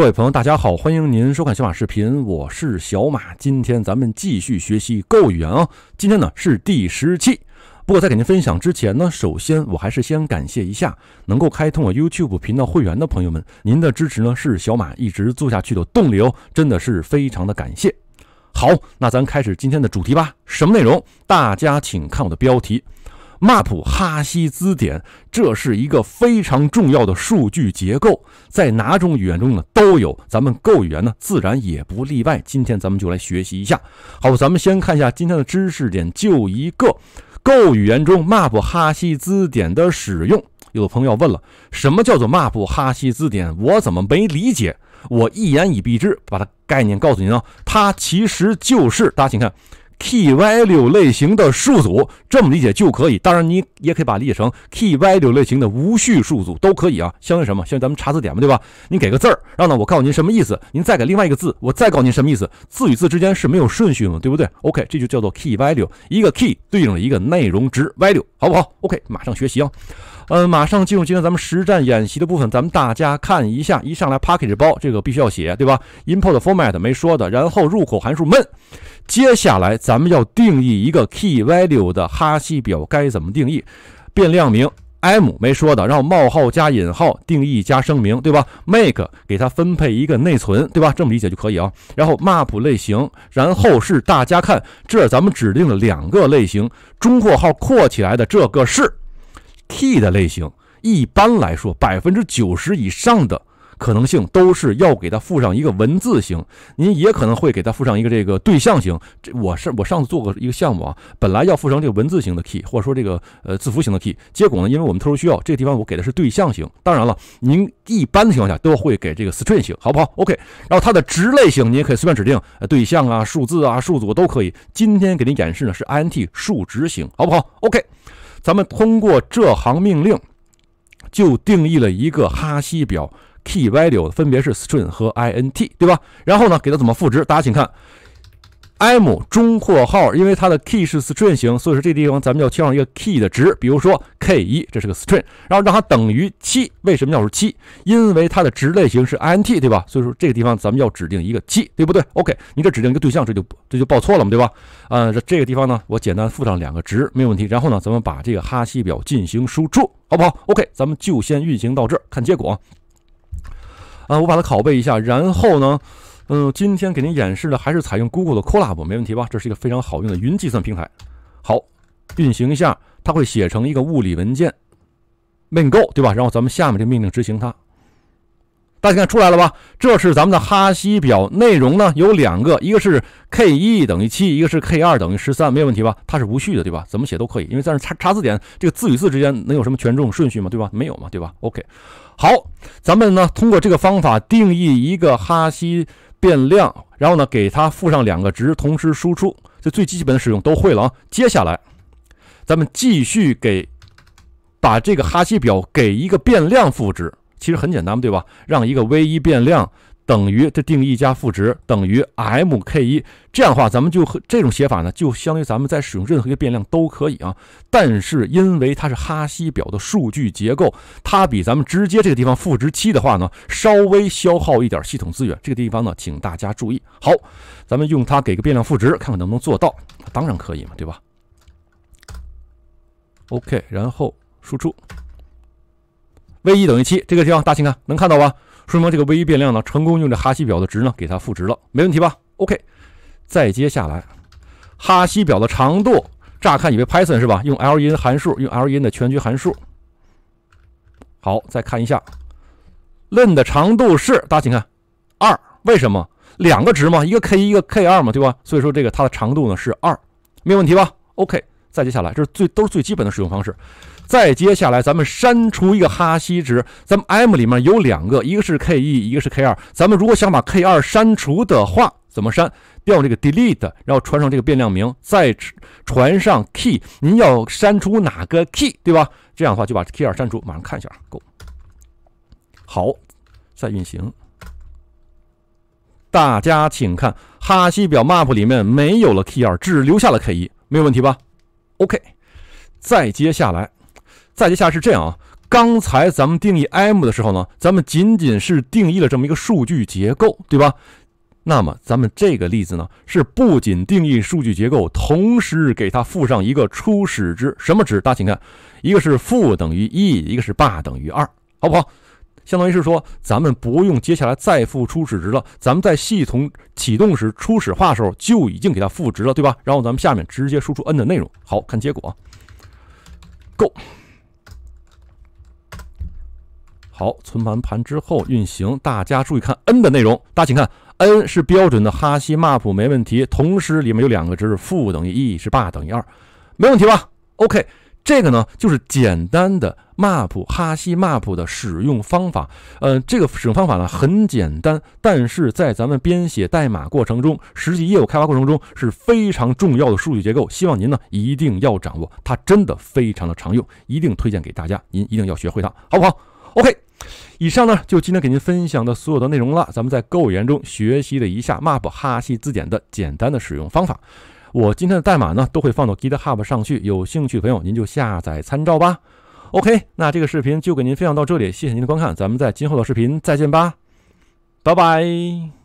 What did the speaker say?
各位朋友，大家好，欢迎您收看小马视频，我是小马。今天咱们继续学习物语言啊，今天呢是第十期。不过在给您分享之前呢，首先我还是先感谢一下能够开通我 YouTube 频道会员的朋友们，您的支持呢是小马一直做下去的动力，哦，真的是非常的感谢。好，那咱开始今天的主题吧，什么内容？大家请看我的标题。Map 哈希字典，这是一个非常重要的数据结构，在哪种语言中呢？都有，咱们 Go 语言呢，自然也不例外。今天咱们就来学习一下。好，咱们先看一下今天的知识点，就一个 Go 语言中 Map 哈希字典的使用。有的朋友要问了，什么叫做 Map 哈希字典？我怎么没理解？我一言以蔽之，把它概念告诉您啊，它其实就是，大家请看。Key value 类型的数组，这么理解就可以。当然，你也可以把它理解成 key value 类型的无序数组，都可以啊。相当于什么？相当于咱们查字典嘛，对吧？你给个字儿，然后呢，我告诉您什么意思。您再给另外一个字，我再告诉您什么意思。字与字之间是没有顺序嘛，对不对？OK，这就叫做 key value，一个 key 对应了一个内容值 value，好不好？OK，马上学习啊。嗯，马上进入今天咱们实战演习的部分，咱们大家看一下，一上来 package 包这个必须要写，对吧？import format 没说的，然后入口函数 main，接下来咱们要定义一个 key value 的哈希表，该怎么定义？变量名 m 没说的，然后冒号加引号定义加声明，对吧？make 给它分配一个内存，对吧？这么理解就可以啊。然后 map 类型，然后是大家看这咱们指定了两个类型，中括号括起来的这个是。T 的类型，一般来说，百分之九十以上的可能性都是要给它附上一个文字型，您也可能会给它附上一个这个对象型。这我是我上次做过一个项目啊，本来要附上这个文字型的 key，或者说这个呃字符型的 key，结果呢，因为我们特殊需要，这个地方我给的是对象型。当然了，您一般情况下都会给这个 string 型，好不好？OK。然后它的值类型，您也可以随便指定，对象啊、数字啊、数组都可以。今天给您演示的是 int 数值型，好不好？OK。咱们通过这行命令，就定义了一个哈希表，key value 分别是 string 和 int，对吧？然后呢，给它怎么赋值？大家请看。m 中括号，因为它的 key 是 string 型，所以说这地方咱们要切上一个 key 的值，比如说 k 一，这是个 string，然后让它等于七，为什么要是七？因为它的值类型是 int，对吧？所以说这个地方咱们要指定一个七，对不对？OK，你这指定一个对象，这就这就报错了嘛，对吧？啊，这这个地方呢，我简单附上两个值，没有问题。然后呢，咱们把这个哈希表进行输出，好不好？OK，咱们就先运行到这，儿，看结果。啊，我把它拷贝一下，然后呢。嗯，今天给您演示的还是采用 Google 的 c l a u d 没问题吧？这是一个非常好用的云计算平台。好，运行一下，它会写成一个物理文件，`main.go`，对吧？然后咱们下面就命令执行它。大家看出来了吧？这是咱们的哈希表内容呢，有两个，一个是 k1 等于七，一个是 k2 等于十三，没有问题吧？它是无序的，对吧？怎么写都可以，因为在那查查字典，这个字与字之间能有什么权重顺序吗？对吧？没有嘛，对吧？OK，好，咱们呢通过这个方法定义一个哈希。变量，然后呢，给它附上两个值，同时输出，这最基本的使用都会了啊。接下来，咱们继续给把这个哈希表给一个变量赋值，其实很简单对吧？让一个 v1 变量。等于这定义加赋值等于 m k 一，这样的话，咱们就和这种写法呢，就相当于咱们在使用任何一个变量都可以啊。但是因为它是哈希表的数据结构，它比咱们直接这个地方赋值七的话呢，稍微消耗一点系统资源。这个地方呢，请大家注意。好，咱们用它给个变量赋值，看看能不能做到。当然可以嘛，对吧？OK，然后输出。v1 等于七，这个地方大家请看，能看到吧？说明这个 v1 变量呢，成功用这哈希表的值呢给它赋值了，没问题吧？OK。再接下来，哈希表的长度，乍看以为 Python 是吧？用 len 函数，用 len 的全局函数。好，再看一下 len 的长度是，大家请看，二，为什么？两个值嘛，一个 k1，一个 k2 嘛，对吧？所以说这个它的长度呢是二，没有问题吧？OK。再接下来，这是最都是最基本的使用方式。再接下来，咱们删除一个哈希值。咱们 m 里面有两个，一个是 k1，一个是 k2。咱们如果想把 k2 删除的话，怎么删？调这个 delete，然后传上这个变量名，再传上 key。您要删除哪个 key，对吧？这样的话就把 k2 删除。马上看一下，g o 好，再运行。大家请看，哈希表 map 里面没有了 k2，只留下了 k1，没有问题吧？OK，再接下来，再接下来是这样啊。刚才咱们定义 M 的时候呢，咱们仅仅是定义了这么一个数据结构，对吧？那么咱们这个例子呢，是不仅定义数据结构，同时给它附上一个初始值，什么值？大家请看，一个是负等于一，一个是八等于二，好不好？相当于是说，咱们不用接下来再赋初始值了，咱们在系统启动时初始化时候就已经给它赋值了，对吧？然后咱们下面直接输出 n 的内容，好看结果。Go，好，存完盘之后运行，大家注意看 n 的内容，大家请看 n 是标准的哈希 map，没问题。同时里面有两个值，负等于一，是八等于二，没问题吧？OK。这个呢，就是简单的 map 哈希 map 的使用方法。嗯，这个使用方法呢，很简单，但是在咱们编写代码过程中，实际业务开发过程中是非常重要的数据结构。希望您呢一定要掌握，它真的非常的常用，一定推荐给大家，您一定要学会它，好不好？OK，以上呢就今天给您分享的所有的内容了。咱们在物言中学习了一下 map 哈希字典的简单的使用方法。我今天的代码呢，都会放到 GitHub 上去，有兴趣朋友您就下载参照吧。OK，那这个视频就给您分享到这里，谢谢您的观看，咱们在今后的视频再见吧，拜拜。